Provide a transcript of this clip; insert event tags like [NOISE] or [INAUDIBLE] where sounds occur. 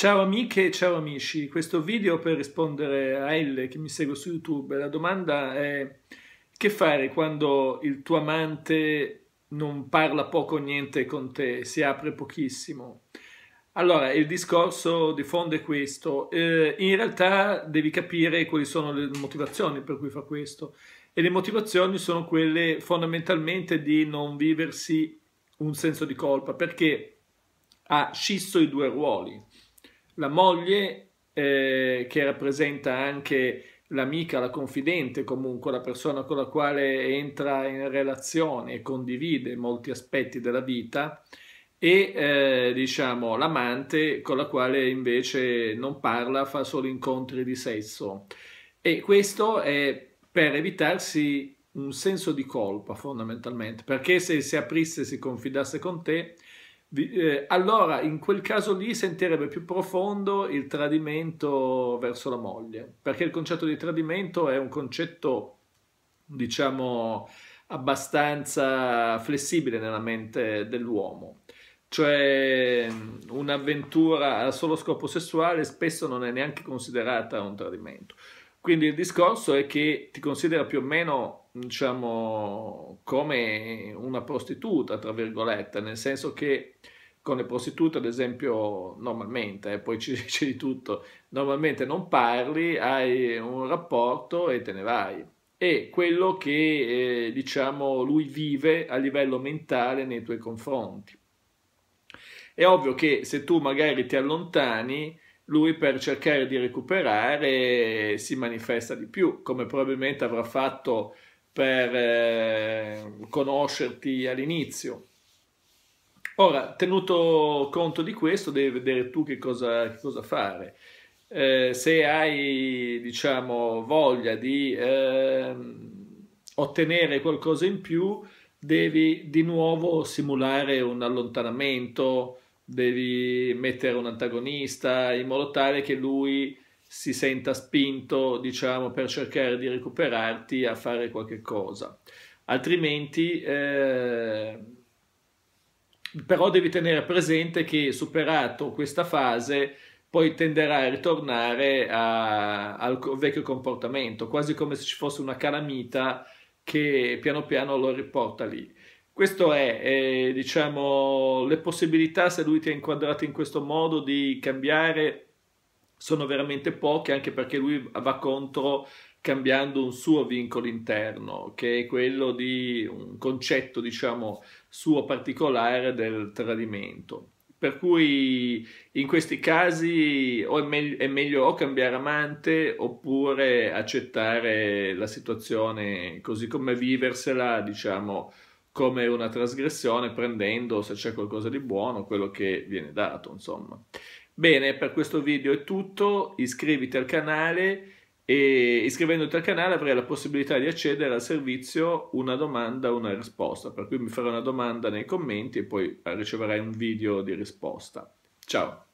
Ciao amiche e ciao amici, questo video per rispondere a Elle che mi segue su YouTube. La domanda è che fare quando il tuo amante non parla poco o niente con te, si apre pochissimo? Allora, il discorso di fondo è questo. Eh, in realtà devi capire quali sono le motivazioni per cui fa questo. E le motivazioni sono quelle fondamentalmente di non viversi un senso di colpa, perché ha scisso i due ruoli la moglie eh, che rappresenta anche l'amica, la confidente comunque, la persona con la quale entra in relazione e condivide molti aspetti della vita e eh, diciamo l'amante con la quale invece non parla, fa solo incontri di sesso. E questo è per evitarsi un senso di colpa fondamentalmente, perché se si aprisse e si confidasse con te, eh, allora in quel caso lì sentirebbe più profondo il tradimento verso la moglie, perché il concetto di tradimento è un concetto, diciamo, abbastanza flessibile nella mente dell'uomo. Cioè un'avventura a solo scopo sessuale spesso non è neanche considerata un tradimento. Quindi il discorso è che ti considera più o meno, diciamo, come una prostituta, tra virgolette, nel senso che con le prostitute, ad esempio, normalmente, eh, poi ci dice [LAUGHS] di tutto, normalmente non parli, hai un rapporto e te ne vai. E quello che, eh, diciamo, lui vive a livello mentale nei tuoi confronti. È ovvio che se tu magari ti allontani, lui per cercare di recuperare si manifesta di più, come probabilmente avrà fatto per eh, conoscerti all'inizio. Ora, tenuto conto di questo, devi vedere tu che cosa, che cosa fare. Eh, se hai, diciamo, voglia di eh, ottenere qualcosa in più, devi di nuovo simulare un allontanamento, devi mettere un antagonista in modo tale che lui si senta spinto, diciamo, per cercare di recuperarti a fare qualche cosa. Altrimenti, eh, però devi tenere presente che superato questa fase, poi tenderà a ritornare a, al vecchio comportamento, quasi come se ci fosse una calamita che piano piano lo riporta lì. Questo è, eh, diciamo, le possibilità, se lui ti ha inquadrato in questo modo, di cambiare sono veramente poche, anche perché lui va contro cambiando un suo vincolo interno, che è quello di un concetto, diciamo, suo particolare del tradimento. Per cui in questi casi o è, me è meglio o cambiare amante oppure accettare la situazione così come viversela, diciamo, come una trasgressione, prendendo se c'è qualcosa di buono quello che viene dato, insomma. Bene, per questo video è tutto, iscriviti al canale e iscrivendoti al canale avrai la possibilità di accedere al servizio una domanda, una risposta, per cui mi farai una domanda nei commenti e poi riceverai un video di risposta. Ciao!